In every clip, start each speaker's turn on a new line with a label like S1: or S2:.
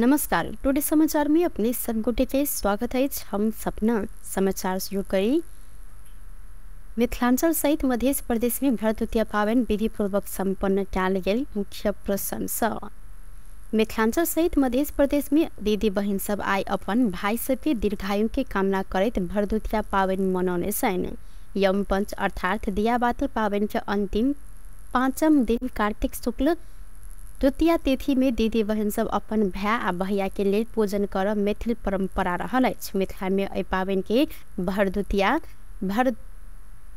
S1: नमस्कार टुडे समाचार में अपने सबगोटे के स्वागत है हम सपना समाचार शुरू करें मिथिलांचल सहित मध्य प्रदेश में घर द्वितीय पावन विधिपूर्वक संपन्न कल गई मुख्य प्रशंसा मिथिलांचल सहित मध्य प्रदेश में दीदी बहन सब आई अपन भाई सबके दीर्घायु के कामना करते भरदुतिया पावन मनौने यमपंच अर्थात दियाबाती पावन के अंतिम पाँचम दिन कार्तिक शुक्ल द्वितीया तिथि में दीदी बहन सब अपन भाय आ भैया के लिए पूजन कर मैथिल परंपरा रहल अछि मिथिला में एहि पाबनि के भरदुतिया भर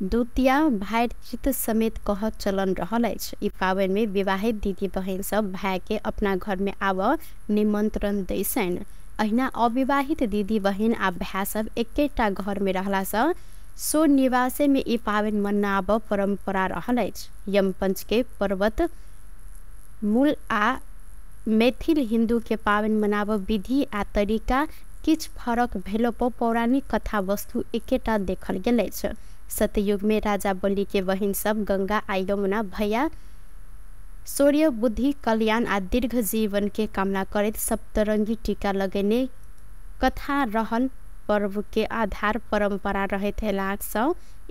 S1: द्वितीया भाय चित समेत कह चलन रहा अछि ई में विवाहित दीदी बहन सब भाय के अपना घर में आब निमंत्रण दैसन अहिना अविवाहित दीदी बहन आ भाय सब एकेटा घर में रहला सँ सो निवासे में ई मनाब परम्परा रहा यमपंच के पर्वत मूल आ मैथिल के पावन मनाव विधि आ तरीका किछु फरक भेलापर पौराणिक कथा वस्तु एकेटा देखल गेल अछि सतयुगमे राजा बलिके बहिनसभ गङ्गा आ यमुना भैया सूर्य बुद्धि कल्याण आ दीर्घ के कामना करैत सप्तरङ्गी टीका लगेने कथा रहल पर्व के आधार परम्परा रहैत हेलाक सँ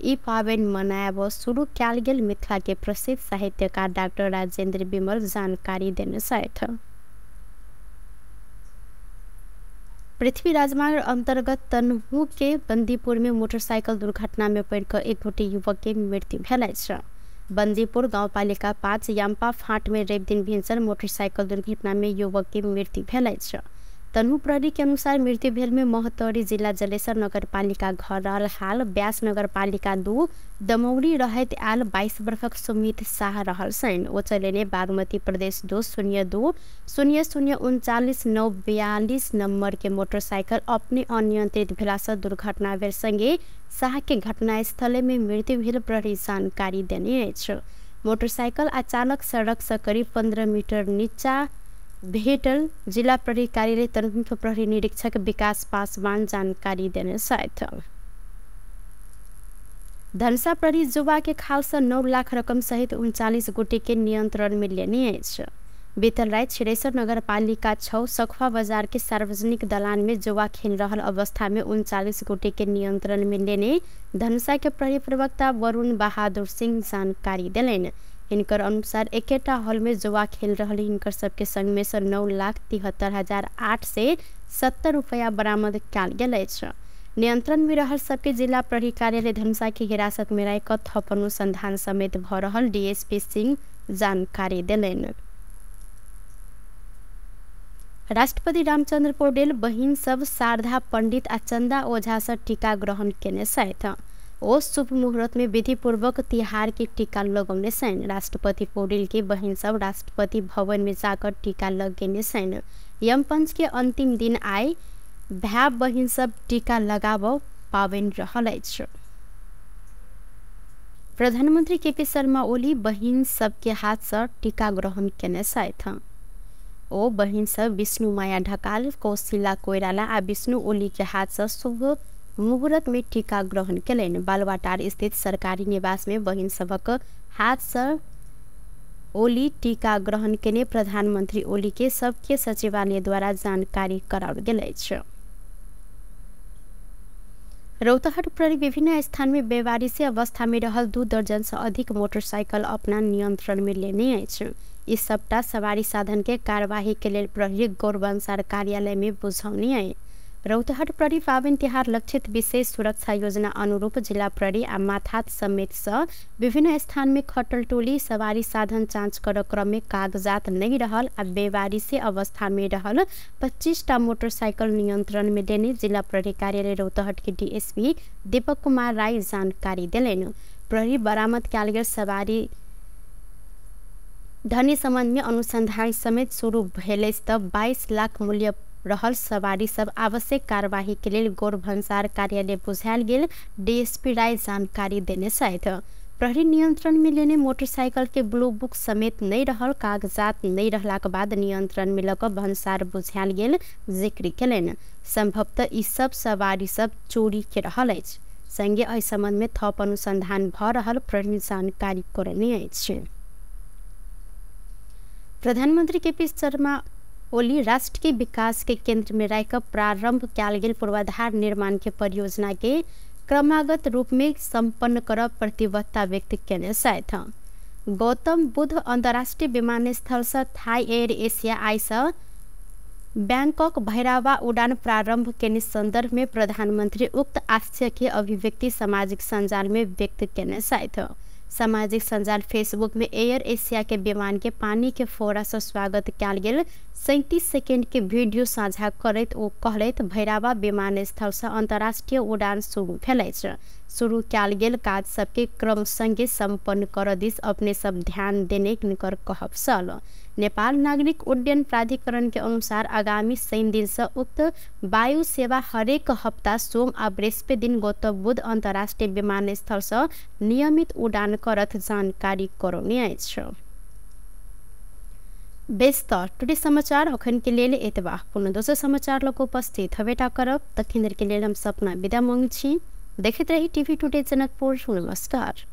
S1: ई पाबनि मनायब शुरू कैल गेल मिथिला के प्रसिद्ध साहित्यकार डॉक्टर राजेंद्र विमल जानकारी देने छथि पृथ्वी राजमार्ग अंतर्गत तनहू के बंदीपुर में मोटरसाइकिल दुर्घटना में पड़ि कऽ एक गोटे युवक के मृत्यु भेल अछि बंदीपुर गाँवपालिका पाँच याम्पा फाट में रवि दिन भिनसर मोटरसाइकिल दुर्घटना में युवक के मृत्यु भेल तनहु प्रहरी अनुसार मृत्यु भेल में महतौरी जिला नगरपालिका घर रहल हाल ब्यास नगरपालिका दू दमौरी रहैत आयल बाइस वर्षक सुमित शाह रहल छन् ओ चलेने बागमती प्रदेश दो शून्य दू शून्य शून्य उन्चालिस नौ बयालिस नम्बरके मोटरसाइकल अपने अनियन्त्रित भेलासँ दुर्घटना भेल सँगै शाहके घटनास्थलमे मृत्यु भेल प्रहरी जानकारी देने अछि मोटरसाइकल आ चालक सड़कसँ करिब पन्ध्र मिटर निचा भेटल जिल्ला प्रहरी कार्यालय तरुणको प्रहरी निरीक्षक विकास पासवान जानकारी दिन साथ धनसा प्रहरी जुवा के खालसा नौ लाख रकम सहित उन्चालिस गोटी के नियन्त्रण में लेनी है बीतल रात छिरेसर नगरपालिका छौ सखुवा बजार के सार्वजनिक दलान जुवा जुआ खेल रहल अवस्था में उनचालीस गोटे के नियन्त्रण में लेने धनसा के प्रहरी प्रवक्ता वरुण बहादुर सिंह जानकारी दिलन हिनकर अनुसार एकेटा हलमे जुआ खेल रहल हिनकर सबके संगमे सँ नौ लाख तिहत्तर हजार आठ सय सत्तर रुपियाँ बरामद कयल गेल अछि नियंत्रणमे रहल सबके जिला प्रहरी कार्यालय हिरासत हिरासतमे रह कऽ थप अनुसन्धान समेत भऽ रहल डीएसपी सिंह जानकारी देलनि राष्ट्रपति रामचन्द्र पौडेल बहिन सब शारदा पण्डित आ चन्दा ओझासँ टीका ग्रहण केने छथि ओ शुभ मुहुर्त में विधिपूर्वक तिहार के टीका लगौने राष्ट्रपति पौडेल के बहन सब राष्ट्रपति भवन में जाकर टीका लगेने सन यमपंच के अंतिम दिन आए भाय बहन सब टीका लगाब पावन रह प्रधानमंत्री केपी शर्मा ओली बहन सबके हाथ से टीका ग्रहण केने छथि ओ बहन सब विष्णु माया ढकाल कौशिला कोइराला आ विष्णु ओली के हाथ से शुभ मुहुर्त टिका ग्रहण कयलनि बालवाटार स्थित सरकारी निवासमे बहिन सभक हातसँ ओली टीका ग्रहण केने प्रधानमन्त्री ओली के सबके सचिवालयद्वारा जानकारी कराओल गेल अछि रौतहट प्रहरी विभिन्न स्थानमे बेवारी से अवस्थामे रहल दू दर्जन अधिक मोटरसाइकल अपना नियन्त्रणमे लेने अछि ई सबटा सवारी साधन के कार्यवाही लेल प्रहरी गौर कार्यालयमे बुझौने बुझौनी अछि रौतहट प्रहरी पावन तिहार लक्षित विशेष सुरक्षा योजना अनुरूप जिल्ला प्रहरी आ माथात समेत स विभिन्न स्थानमे खटल टोली सवारी साधन जाँच करय क्रममे कागजात नै रहल आ अवस्था अवस्थामे रहल पच्चिसटा मोटरसाइकल नियन्त्रणमे लेने जिल्ला प्रहरी कार्यालय रौतहटकी डिएसपी दीपक कुमार राई जानकारी देलनि प्रहरी बरामद कयल गेल सवारी धनी सम्बन्धमे अनुसन्धान समेत शुरू भेलै त बाइस लाख मूल्य रहल सवारी सब आवश्यक कार्यवाही के लेल गोर भन्सार कार्यालय बुझाएल गेल डीएसपी राय जानकारी देने छथि प्रहरी नियंत्रण में लेने मोटरसाइकिल के ब्लू बुक समेत नहीं रहल कागजात नहीं रहलाक बाद नियंत्रण में लक भंसार बुझायल गेल जिक्र कलन संभवतः इस सब सवारी सब चोरी के रहल अछि संगे एहि संबंध में थप अनुसंधान भ रहल प्रहरी जानकारी करने अछि प्रधानमंत्री के पी शर्मा ओली राष्ट्र के विकास के केंद्र में रहकर प्रारंभ कैल गेल पूर्वाधार निर्माण के परियोजना के क्रमागत रूप में संपन्न कर प्रतिबद्धता व्यक्त कने गौतम बुद्ध अंतर्राष्ट्रीय विमानस्थल से थाई एयर एशिया आई से बैंकॉक भैरावा उड़ान प्रारंभ के संदर्भ में प्रधानमंत्री उक्त आश्चर्य के अभिव्यक्ति सामाजिक संजाल में व्यक्त कने सामाजिक संजाल फेसबुक में एयर एशिया के विमान के पानी के फोरा से स्वागत कैल गया सैंतीस सेकेंड के भिडियो साझा करैत ओ कहलथि भैरावा विमानस्थल से अंतर्राष्ट्रीय उड़ान शुरू भेल शुरू कयल गेल काज सबके क्रम सम्पन्न कर दिस अपने सब ध्यान देने हिनकर कहब सल नेपाल नागरिक उड्डयन प्राधिकरण के अनुसार आगामी शनि दिन से उक्त वायु सेवा हरेक हप्ता सोम आ बृहस्पति दिन गौतम बुद्ध अंतर्राष्ट्रीय विमानस्थल से नियमित उड़ान करत जानकारी करौने बेशतर टुडे समाचार अखन के लिए एतबा कोनो दोसर समाचार लग उपस्थित हवेटा करब तखन के लिए हम सपना विदा मांग छी देखते रही टीवी टुडे जनकपुर नमस्कार